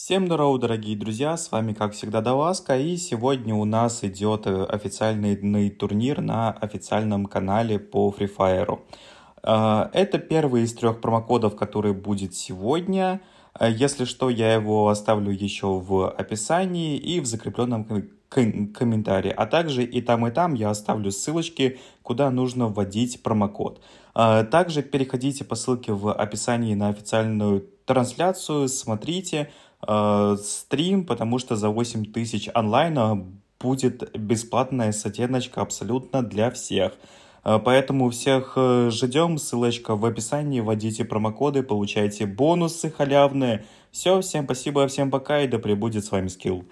Всем здорово, дорогие друзья, с вами как всегда Даваска, и сегодня у нас идет э, официальный турнир на официальном канале по Free Fire. Э, это первый из трех промокодов, который будет сегодня. Э, если что, я его оставлю еще в описании и в закрепленном комментарии. А также и там, и там я оставлю ссылочки, куда нужно вводить промокод. Также переходите по ссылке в описании на официальную трансляцию, смотрите, э, стрим, потому что за 8 тысяч онлайна будет бесплатная сотеночка абсолютно для всех. Э, поэтому всех э, ждем, ссылочка в описании, вводите промокоды, получайте бонусы халявные. Все, всем спасибо, всем пока и да пребудет с вами скилл.